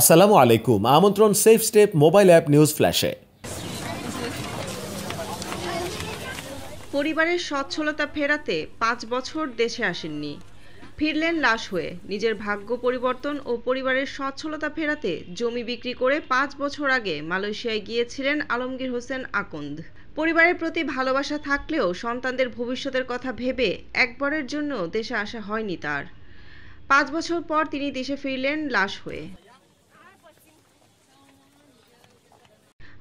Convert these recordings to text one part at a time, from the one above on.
আসসালামু আলাইকুম আমন্ত্রণ safe step mobile app news ফ্ল্যাশে পরিবারের সচ্ছলতা ফেরাতে পাঁচ বছর দেশে আসেননি ফিরলেন লাশ হয়ে নিজের ভাগ্য পরিবর্তন ও পরিবারের সচ্ছলতা ফেরাতে জমি বিক্রি করে পাঁচ বছর আগে মালয়েশিয়ায় গিয়েছিলেন আলমগীর হোসেন আকন্দ পরিবারের প্রতি ভালোবাসা থাকলেও সন্তানদের ভবিষ্যতের কথা ভেবে একবারের জন্য দেশে আসা হয়নি তার পাঁচ বছর পর তিনি দেশে ফিরলেন লাশ হয়ে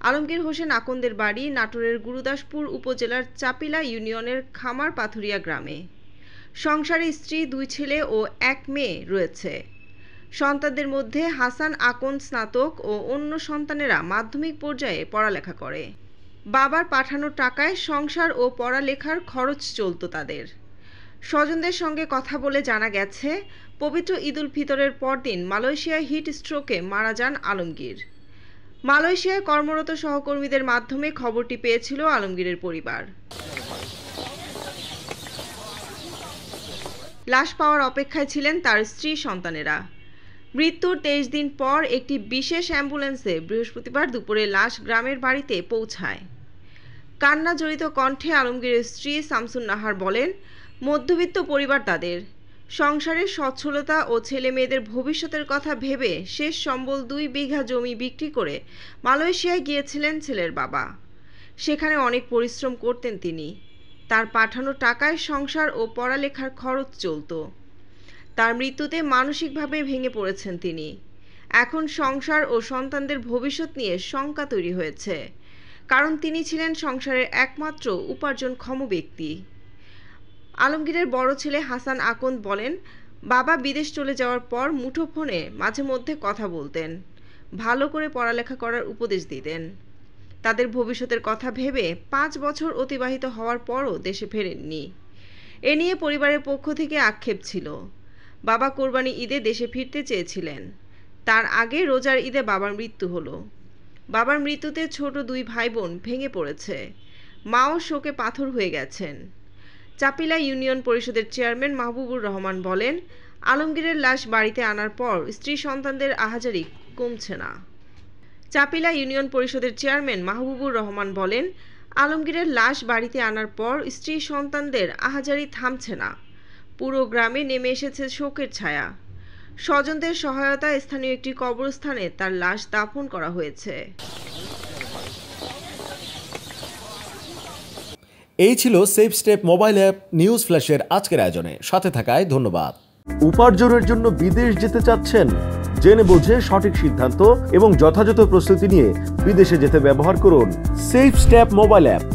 আলমগীর হোসেন আকন্দের বাড়ি নাটোরের গুরুদাসপুর উপজেলার চাপিলা ইউনিয়নের খামার পাথুরিয়া গ্রামে সংসারে স্ত্রী দুই ছেলে ও এক মেয়ে রয়েছে সন্তানদের মধ্যে হাসান আকন স্নাতক ও অন্য সন্তানেরা মাধ্যমিক পর্যায়ে পড়ালেখা করে বাবার পাঠানো টাকায় সংসার ও পড়ালেখার খরচ চলত তাদের স্বজনদের সঙ্গে কথা বলে জানা গেছে পবিত্র ঈদুল ফিতরের পরদিন মালয়েশিয়ায় হিট স্ট্রোকে মারা যান আলমগীর মালয়েশিয়ায় কর্মরত সহকর্মীদের মাধ্যমে খবরটি পেয়েছিল আলমগীরের পরিবার লাশ পাওয়ার অপেক্ষায় ছিলেন তার স্ত্রী সন্তানেরা মৃত্যুর তেইশ দিন পর একটি বিশেষ অ্যাম্বুলেন্সে বৃহস্পতিবার দুপুরে লাশ গ্রামের বাড়িতে পৌঁছায় কান্না জড়িত কণ্ঠে আলমগীরের স্ত্রী সামসুন নাহার বলেন মধ্যবিত্ত পরিবার তাদের সংসারের সচ্ছলতা ও ছেলেমেয়েদের ভবিষ্যতের কথা ভেবে শেষ সম্বল দুই বিঘা জমি বিক্রি করে মালয়েশিয়ায় গিয়েছিলেন ছেলের বাবা সেখানে অনেক পরিশ্রম করতেন তিনি তার পাঠানো টাকায় সংসার ও পড়ালেখার খরচ চলত তার মৃত্যুতে মানসিকভাবে ভেঙে পড়েছেন তিনি এখন সংসার ও সন্তানদের ভবিষ্যৎ নিয়ে শঙ্কা তৈরি হয়েছে কারণ তিনি ছিলেন সংসারের একমাত্র উপার্জনক্ষম ব্যক্তি আলমগীরের বড় ছেলে হাসান আকন্দ বলেন বাবা বিদেশ চলে যাওয়ার পর মুঠোফোনে মাঝে মধ্যে কথা বলতেন ভালো করে পড়ালেখা করার উপদেশ দিতেন তাদের ভবিষ্যতের কথা ভেবে পাঁচ বছর অতিবাহিত হওয়ার পরও দেশে ফেরেননি এ নিয়ে পরিবারের পক্ষ থেকে আক্ষেপ ছিল বাবা কোরবানি ঈদে দেশে ফিরতে চেয়েছিলেন তার আগে রোজার ঈদে বাবার মৃত্যু হলো বাবার মৃত্যুতে ছোট দুই ভাই বোন ভেঙে পড়েছে মাও শোকে পাথর হয়ে গেছেন চাপিলা ইউনিয়ন পরিষদের চেয়ারম্যান মাহবুবুর রহমান বলেন আলমগীরের লাশ বাড়িতে আনার পর স্ত্রী সন্তানদের আহাজারি কমছে না চাপিলা ইউনিয়ন পরিষদের চেয়ারম্যান মাহবুবুর রহমান বলেন আলমগীরের লাশ বাড়িতে আনার পর স্ত্রী সন্তানদের আহাজারি থামছে না পুরো গ্রামে নেমে এসেছে শোকের ছায়া স্বজনদের সহায়তায় স্থানীয় একটি কবরস্থানে তার লাশ দাফন করা হয়েছে এই ছিল safe step mobile app news ফ্ল্যাশের আজকের আয়োজনে সাথে থাকায় ধন্যবাদ উপার্জনের জন্য বিদেশ যেতে চাচ্ছেন জেনে বুঝে সঠিক সিদ্ধান্ত এবং যথাযথ প্রস্তুতি নিয়ে বিদেশে যেতে ব্যবহার করুন সেফ স্টেপ মোবাইল অ্যাপ